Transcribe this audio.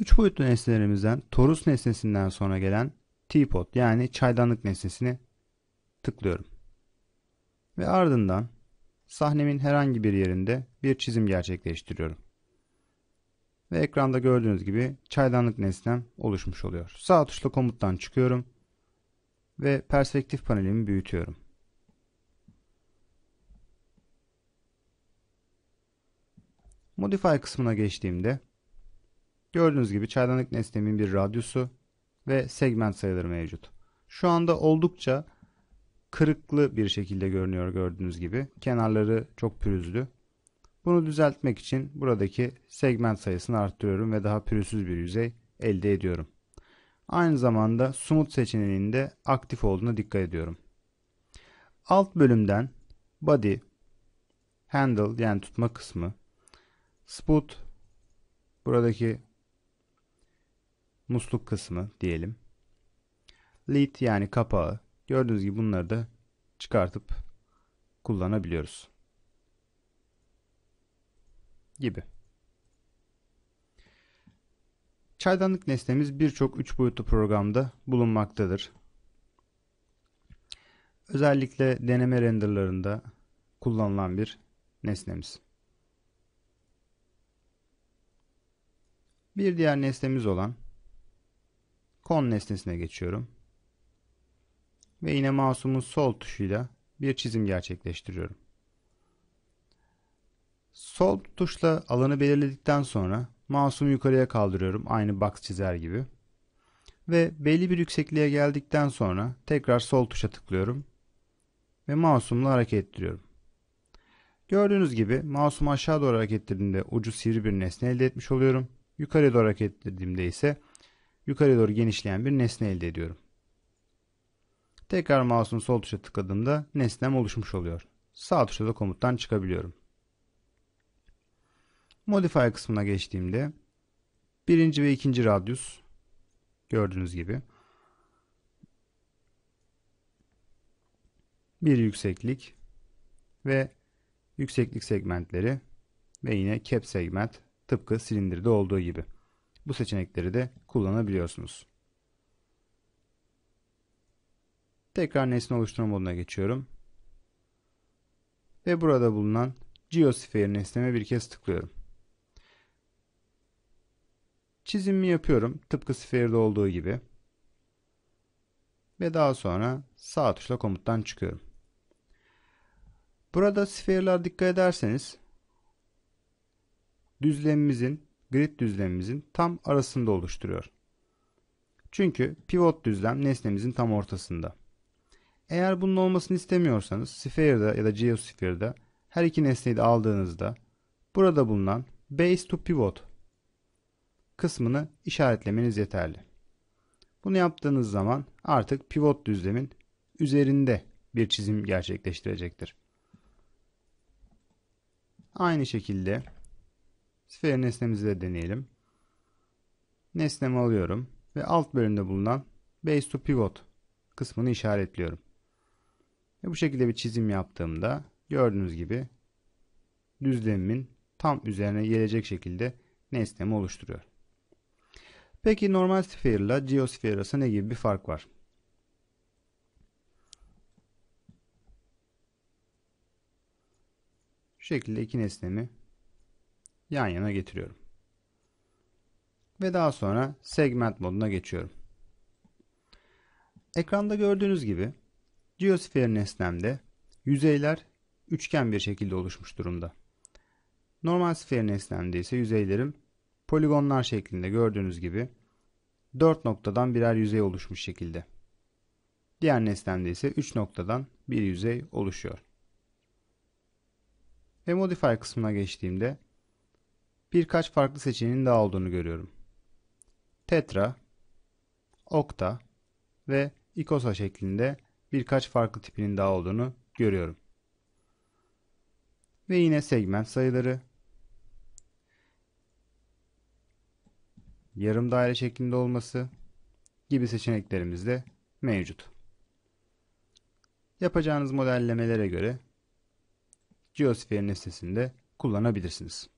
Üç boyutlu nesnelerimizden torus nesnesinden sonra gelen teapot yani çaydanlık nesnesini tıklıyorum. Ve ardından sahnemin herhangi bir yerinde bir çizim gerçekleştiriyorum. Ve ekranda gördüğünüz gibi çaydanlık nesnem oluşmuş oluyor. Sağ tuşla komuttan çıkıyorum ve perspektif panelimi büyütüyorum. Modify kısmına geçtiğimde Gördüğünüz gibi çaydanlık nesnemin bir radyusu ve segment sayıları mevcut. Şu anda oldukça kırıklı bir şekilde görünüyor gördüğünüz gibi. Kenarları çok pürüzlü. Bunu düzeltmek için buradaki segment sayısını arttırıyorum ve daha pürüzsüz bir yüzey elde ediyorum. Aynı zamanda Smooth seçeneğinde aktif olduğuna dikkat ediyorum. Alt bölümden Body, Handle yani tutma kısmı, Spot buradaki musluk kısmı diyelim. Lid yani kapağı. Gördüğünüz gibi bunları da çıkartıp kullanabiliyoruz. Gibi. Çaydanlık nesnemiz birçok üç boyutlu programda bulunmaktadır. Özellikle deneme renderlarında kullanılan bir nesnemiz. Bir diğer nesnemiz olan Kon nesnesine geçiyorum. Ve yine mouse'umun sol tuşuyla bir çizim gerçekleştiriyorum. Sol tuşla alanı belirledikten sonra mouse'umu yukarıya kaldırıyorum aynı box çizer gibi. Ve belli bir yüksekliğe geldikten sonra tekrar sol tuşa tıklıyorum ve mouse'umla hareket ettiriyorum. Gördüğünüz gibi mouse'umu aşağı doğru hareket ettirdiğimde ucu sivri bir nesne elde etmiş oluyorum. Yukarıya doğru hareket ettirdiğimde ise yukarı doğru genişleyen bir nesne elde ediyorum. Tekrar mouse'un sol tuşa tıkladığımda nesnem oluşmuş oluyor. Sağ tuşla da komuttan çıkabiliyorum. Modify kısmına geçtiğimde birinci ve ikinci radyus gördüğünüz gibi bir yükseklik ve yükseklik segmentleri ve yine cap segment tıpkı silindirde olduğu gibi bu seçenekleri de kullanabiliyorsunuz. Tekrar nesne oluşturma moduna geçiyorum. Ve burada bulunan Geosphere nesneme bir kez tıklıyorum. Çizimimi yapıyorum tıpkı Sphere'de olduğu gibi. Ve daha sonra sağ tuşla komuttan çıkıyorum. Burada sferler dikkat ederseniz düzlemimizin grid düzlemimizin tam arasında oluşturuyor. Çünkü pivot düzlem nesnemizin tam ortasında. Eğer bunun olmasını istemiyorsanız Sphere'da ya da GeoSphere'da her iki nesneyi de aldığınızda burada bulunan Base to Pivot kısmını işaretlemeniz yeterli. Bunu yaptığınız zaman artık pivot düzlemin üzerinde bir çizim gerçekleştirecektir. Aynı şekilde Sphere nesnemizi de deneyelim. Nesnemi alıyorum ve alt bölümde bulunan Base to Pivot kısmını işaretliyorum. Ve bu şekilde bir çizim yaptığımda gördüğünüz gibi düzlemimin tam üzerine gelecek şekilde nesnemi oluşturuyor. Peki normal sphere ile geosphere arasında ne gibi bir fark var? Şu şekilde iki nesnemi yan yana getiriyorum. Ve daha sonra segment moduna geçiyorum. Ekranda gördüğünüz gibi geosfer nesnemde yüzeyler üçgen bir şekilde oluşmuş durumda. Normal sfer nesnemde ise yüzeylerim poligonlar şeklinde gördüğünüz gibi dört noktadan birer yüzey oluşmuş şekilde. Diğer nesnemde ise üç noktadan bir yüzey oluşuyor. Ve modify kısmına geçtiğimde birkaç farklı seçeneğin daha olduğunu görüyorum. Tetra, okta ve ikosa şeklinde birkaç farklı tipinin daha olduğunu görüyorum. Ve yine segment sayıları, yarım daire şeklinde olması gibi seçeneklerimiz de mevcut. Yapacağınız modellemelere göre Geosphere nesnesinde kullanabilirsiniz.